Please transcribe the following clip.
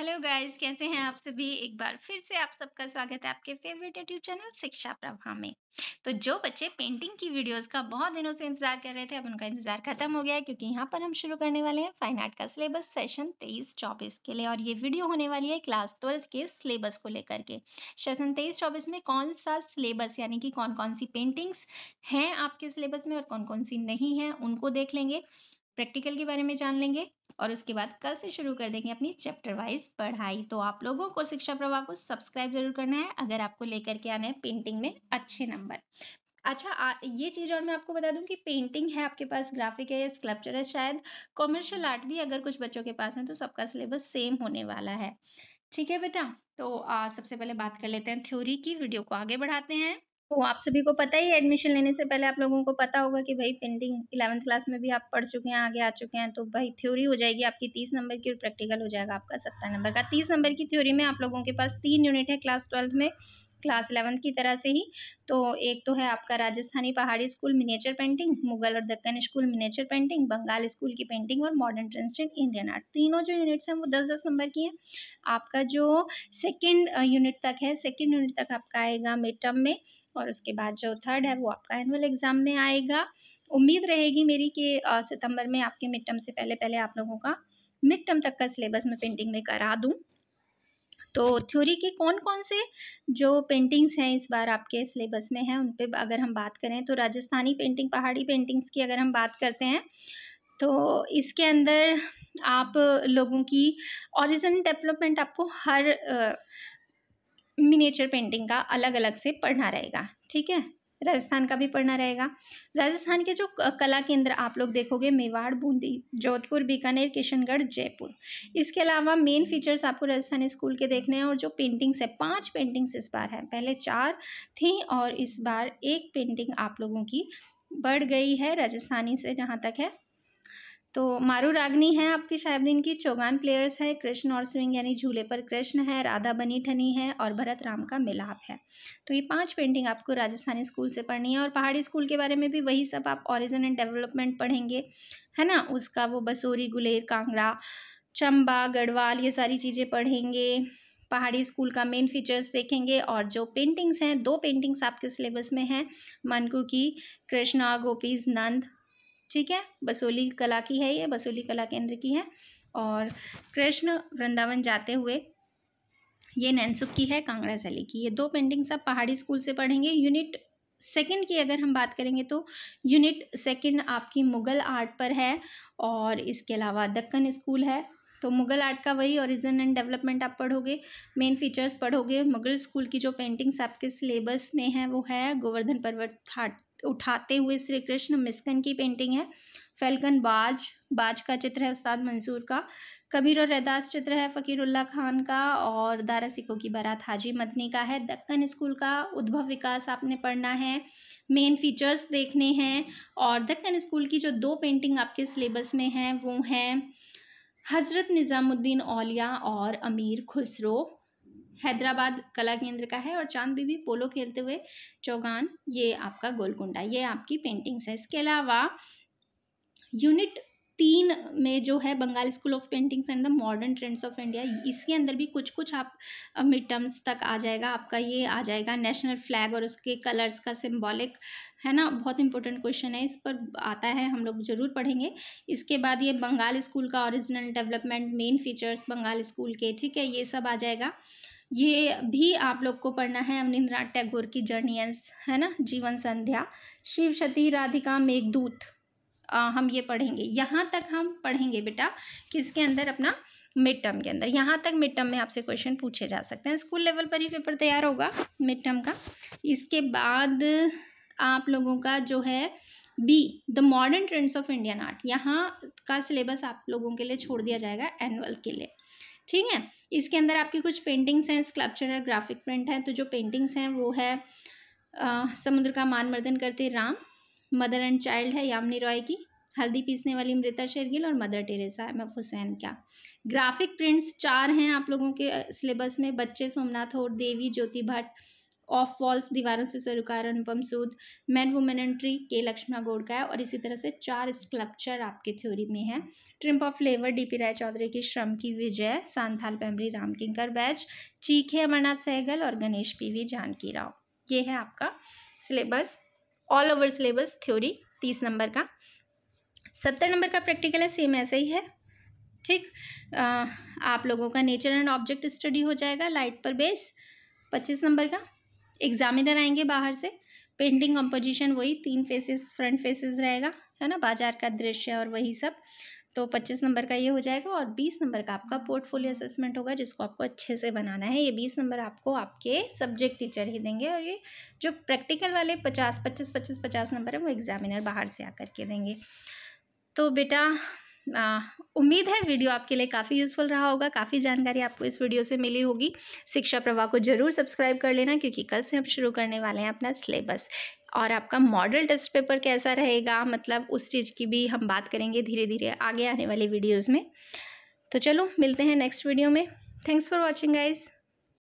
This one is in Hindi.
हेलो गाइस कैसे हैं आप सभी एक बार फिर से आप सबका स्वागत है आपके फेवरेट यूट्यूब चैनल शिक्षा प्रभा में तो जो बच्चे पेंटिंग की वीडियोस का बहुत दिनों से इंतजार कर रहे थे अब उनका इंतजार खत्म हो गया है क्योंकि यहाँ पर हम शुरू करने वाले हैं फाइन आर्ट का सिलेबस सेशन तेईस चौबीस के लिए और ये वीडियो होने वाली है क्लास ट्वेल्थ के सिलेबस को लेकर के सेशन तेईस चौबीस में कौन सा सिलेबस यानी कि कौन कौन सी पेंटिंग्स हैं आपके सिलेबस में और कौन कौन सी नहीं है उनको देख लेंगे प्रैक्टिकल के बारे में जान लेंगे और उसके बाद कल से शुरू कर देंगे अपनी चैप्टर वाइज पढ़ाई तो आप लोगों को शिक्षा प्रवाह को सब्सक्राइब जरूर करना है अगर आपको लेकर के आना है पेंटिंग में अच्छे नंबर अच्छा आ, ये चीज़ और मैं आपको बता दूं कि पेंटिंग है आपके पास ग्राफिक है स्कल्पचर है शायद कॉमर्शियल आर्ट भी अगर कुछ बच्चों के पास है तो सबका सिलेबस सेम होने वाला है ठीक है बेटा तो आ, सबसे पहले बात कर लेते हैं थ्योरी की वीडियो को आगे बढ़ाते हैं तो आप सभी को पता ही है एडमिशन लेने से पहले आप लोगों को पता होगा कि भाई पेंडिंग इलेवंथ क्लास में भी आप पढ़ चुके हैं आगे आ चुके हैं तो भाई थ्योरी हो जाएगी आपकी तीस नंबर की और प्रैक्टिकल हो जाएगा आपका सत्तर नंबर का तीस नंबर की थ्योरी में आप लोगों के पास तीन यूनिट है क्लास ट्वेल्थ में क्लास इलेवंथ की तरह से ही तो एक तो है आपका राजस्थानी पहाड़ी स्कूल मिनेचर पेंटिंग मुगल और Deccan school miniature painting Bengal school की पेंटिंग और मॉडर्न ट्रेंस इंडियन आर्ट तीनों जो यूनिट्स हैं वो दस दस नंबर की हैं आपका जो सेकेंड यूनिट तक है सेकेंड यूनिट तक आपका आएगा मिड टर्म में और उसके बाद जो थर्ड है वो आपका एनुअल एग्ज़ाम में आएगा उम्मीद रहेगी मेरी कि सितंबर में आपके मिड टर्म से पहले पहले आप लोगों का मिड टर्म तक का सिलेबस मैं पेंटिंग में करा दूँ तो थ्योरी के कौन कौन से जो पेंटिंग्स हैं इस बार आपके सिलेबस में हैं उन पर अगर हम बात करें तो राजस्थानी पेंटिंग पहाड़ी पेंटिंग्स की अगर हम बात करते हैं तो इसके अंदर आप लोगों की ऑरिजन डेवलपमेंट आपको हर मिनेचर पेंटिंग का अलग अलग से पढ़ना रहेगा ठीक है राजस्थान का भी पढ़ना रहेगा राजस्थान के जो कला केंद्र आप लोग देखोगे मेवाड़ बूंदी जोधपुर बीकानेर किशनगढ़ जयपुर इसके अलावा मेन फीचर्स आपको राजस्थान स्कूल के देखने हैं और जो पेंटिंग्स है पांच पेंटिंग्स इस बार हैं पहले चार थी और इस बार एक पेंटिंग आप लोगों की बढ़ गई है राजस्थानी से जहाँ तक है तो मारू रागनी है आपकी शायद इनकी चौगान प्लेयर्स है कृष्ण और स्विंग यानी झूले पर कृष्ण है राधा बनी ठनी है और भरत राम का मिलाप है तो ये पांच पेंटिंग आपको राजस्थानी स्कूल से पढ़नी है और पहाड़ी स्कूल के बारे में भी वही सब आप ओरिजिन एंड डेवलपमेंट पढ़ेंगे है ना उसका वो बसोरी गुलेर कांगड़ा चंबा गढ़वाल ये सारी चीज़ें पढ़ेंगे पहाड़ी स्कूल का मेन फीचर्स देखेंगे और जो पेंटिंग्स हैं दो पेंटिंग्स आपके सिलेबस में हैं मनकू की कृष्णा गोपीज नंद ठीक है बसोली कला की है ये बसोली कला केंद्र की है और कृष्ण वृंदावन जाते हुए ये नैनसुख की है कांगड़ा सैली की ये दो पेंटिंग सब पहाड़ी स्कूल से पढ़ेंगे यूनिट सेकंड की अगर हम बात करेंगे तो यूनिट सेकंड आपकी मुग़ल आर्ट पर है और इसके अलावा दक्कन स्कूल है तो मुगल आर्ट का वही ओरिजिन एंड डेवलपमेंट आप पढ़ोगे मेन फीचर्स पढ़ोगे मुगल स्कूल की जो पेंटिंग्स आपके सिलेबस में है वो है गोवर्धन पर्वत हाट उठाते हुए श्री कृष्ण मिस्कन की पेंटिंग है फैलकन बाज बाज का चित्र है उस्ताद मंसूर का कबीर और रैदास चित्र है फ़कीरुल्ला खान का और दारा सिको की बारात हाजी मदनी का है दक्कन स्कूल का उद्भव विकास आपने पढ़ना है मेन फीचर्स देखने हैं और दक्कन स्कूल की जो दो पेंटिंग आपके सिलेबस में हैं वो हैं हज़रत निज़ामुद्दीन औलिया और अमीर खुसरो हैदराबाद कला केंद्र का है और चांद बीबी पोलो खेलते हुए चौगान ये आपका गोलकुंडा ये आपकी पेंटिंग्स है इसके अलावा यूनिट तीन में जो है Bengal school of paintings and the modern trends of India इसके अंदर भी कुछ कुछ आप मिड टर्म्स तक आ जाएगा आपका ये आ जाएगा नेशनल फ्लैग और उसके कलर्स का सिम्बॉलिक है ना बहुत इंपॉर्टेंट क्वेश्चन है इस पर आता है हम लोग जरूर पढ़ेंगे इसके बाद ये बंगाल स्कूल का original development main features Bengal school के ठीक है ये सब आ जाएगा ये भी आप लोग को पढ़ना है अवनिंद्रनाथ टैगोर की जर्नियंस है ना जीवन संध्या शिव सती राधिका मेघदूत आ, हम ये पढ़ेंगे यहाँ तक हम पढ़ेंगे बेटा कि इसके अंदर अपना मिड टर्म के अंदर यहाँ तक मिड टर्म में आपसे क्वेश्चन पूछे जा सकते हैं स्कूल लेवल पर ही पेपर तैयार होगा मिड टर्म का इसके बाद आप लोगों का जो है B the modern trends of Indian art यहाँ का सिलेबस आप लोगों के लिए छोड़ दिया जाएगा एनुअल के लिए ठीक है इसके अंदर आपकी कुछ पेंटिंग्स हैं स्कल्पचर है ग्राफिक प्रिंट है तो जो पेंटिंग्स हैं वो है आ, समुद्र का मान मर्दन करते राम मदर एंड चाइल्ड है यामिनी रॉय की हल्दी पीसने वाली अमृता शेरगिल और मदर टेरेसा एमएफ हुसैन क्या ग्राफिक प्रिंट्स चार हैं आप लोगों के सिलेबस में बच्चे सोमनाथ और देवी ज्योति भट्ट ऑफ वॉल्स दीवारों से सरोकार Anupam Sood man woman entry के लक्ष्मा गोड का है और इसी तरह से चार स्कल्पचर आपके थ्योरी में है triumph of labour D P Rai Chowdhury की श्रम की विजय सांथाल पैमरी रामकिंकर बैच चीखे अमरनाथ सहगल और गणेश पी वी जानकी राव ये है आपका syllabus all over syllabus theory तीस नंबर का सत्तर नंबर का प्रैक्टिकल है सेम ऐसे ही है ठीक आप लोगों का नेचर एंड ऑब्जेक्ट स्टडी हो जाएगा लाइट पर बेस पच्चीस नंबर का एग्जामिनर आएंगे बाहर से पेंटिंग कंपोजिशन वही तीन फेसेस फ्रंट फेसेस रहेगा है ना बाजार का दृश्य और वही सब तो पच्चीस नंबर का ये हो जाएगा और बीस नंबर का आपका पोर्टफोलियो असेसमेंट होगा जिसको आपको अच्छे से बनाना है ये बीस नंबर आपको आपके सब्जेक्ट टीचर ही देंगे और ये जो प्रैक्टिकल वाले पचास पच्चीस पच्चीस पचास नंबर है वो एग्जामिनर बाहर से आकर के देंगे तो बेटा उम्मीद है वीडियो आपके लिए काफ़ी यूज़फुल रहा होगा काफ़ी जानकारी आपको इस वीडियो से मिली होगी शिक्षा प्रवाह को ज़रूर सब्सक्राइब कर लेना क्योंकि कल से हम शुरू करने वाले हैं अपना सिलेबस और आपका मॉडल टेस्ट पेपर कैसा रहेगा मतलब उस चीज़ की भी हम बात करेंगे धीरे धीरे आगे आने वाले वीडियोज़ में तो चलो मिलते हैं नेक्स्ट वीडियो में थैंक्स फॉर वॉचिंग गाइज़